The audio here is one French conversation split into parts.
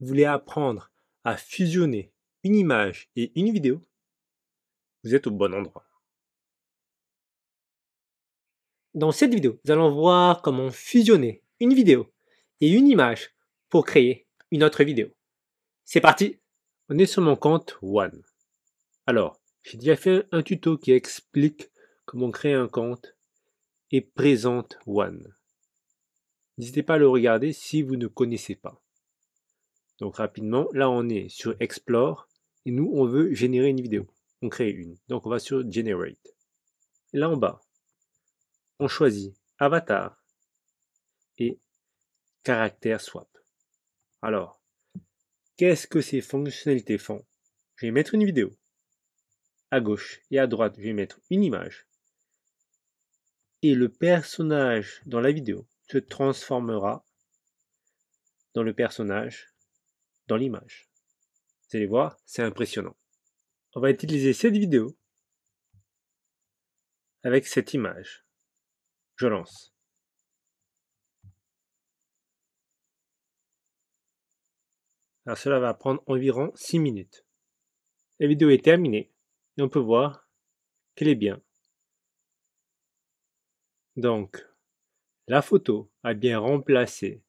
vous voulez apprendre à fusionner une image et une vidéo, vous êtes au bon endroit. Dans cette vidéo, nous allons voir comment fusionner une vidéo et une image pour créer une autre vidéo. C'est parti On est sur mon compte One. Alors, j'ai déjà fait un tuto qui explique comment créer un compte et présente One. N'hésitez pas à le regarder si vous ne connaissez pas. Donc rapidement, là on est sur Explore et nous on veut générer une vidéo. On crée une. Donc on va sur Generate. là en bas, on choisit Avatar et Caractère Swap. Alors, qu'est-ce que ces fonctionnalités font Je vais mettre une vidéo. À gauche et à droite, je vais mettre une image. Et le personnage dans la vidéo se transformera dans le personnage dans l'image. Vous allez voir, c'est impressionnant. On va utiliser cette vidéo avec cette image. Je lance. Alors cela va prendre environ 6 minutes. La vidéo est terminée et on peut voir qu'elle est bien. Donc, la photo a bien remplacé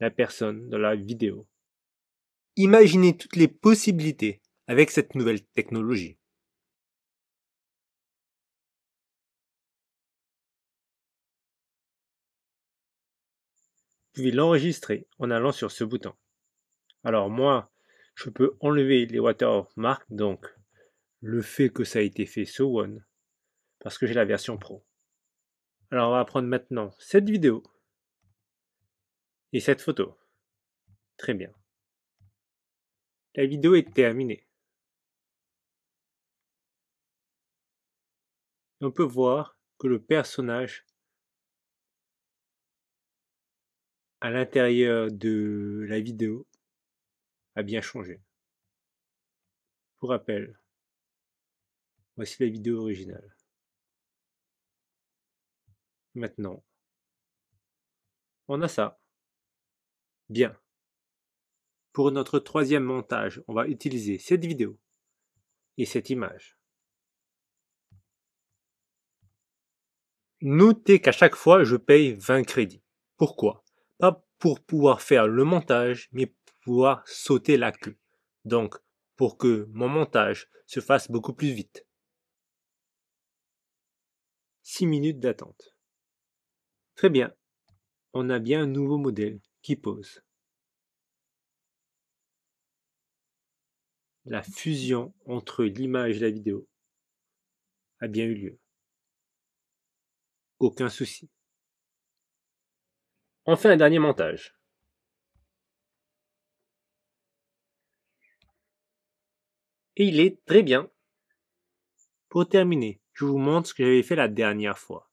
la personne dans la vidéo. Imaginez toutes les possibilités avec cette nouvelle technologie. Vous pouvez l'enregistrer en allant sur ce bouton. Alors moi, je peux enlever les watermarks, donc le fait que ça a été fait sur One, parce que j'ai la version Pro. Alors on va prendre maintenant cette vidéo et cette photo. Très bien. La vidéo est terminée. on peut voir que le personnage à l'intérieur de la vidéo a bien changé. Pour rappel, voici la vidéo originale. Maintenant, on a ça. Bien. Pour notre troisième montage, on va utiliser cette vidéo et cette image. Notez qu'à chaque fois, je paye 20 crédits. Pourquoi Pas pour pouvoir faire le montage, mais pour pouvoir sauter la queue. Donc, pour que mon montage se fasse beaucoup plus vite. 6 minutes d'attente. Très bien, on a bien un nouveau modèle qui pose. la fusion entre l'image et la vidéo a bien eu lieu. Aucun souci. Enfin, un dernier montage. Et il est très bien. Pour terminer, je vous montre ce que j'avais fait la dernière fois.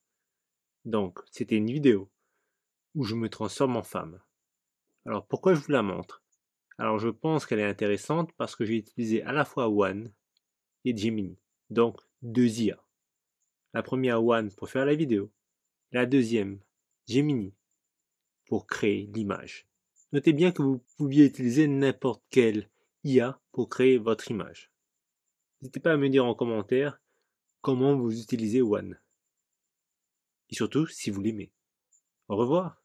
Donc, c'était une vidéo où je me transforme en femme. Alors, pourquoi je vous la montre alors je pense qu'elle est intéressante parce que j'ai utilisé à la fois One et Gemini, donc deux IA. La première One pour faire la vidéo, la deuxième Gemini pour créer l'image. Notez bien que vous pouviez utiliser n'importe quelle IA pour créer votre image. N'hésitez pas à me dire en commentaire comment vous utilisez One. Et surtout si vous l'aimez. Au revoir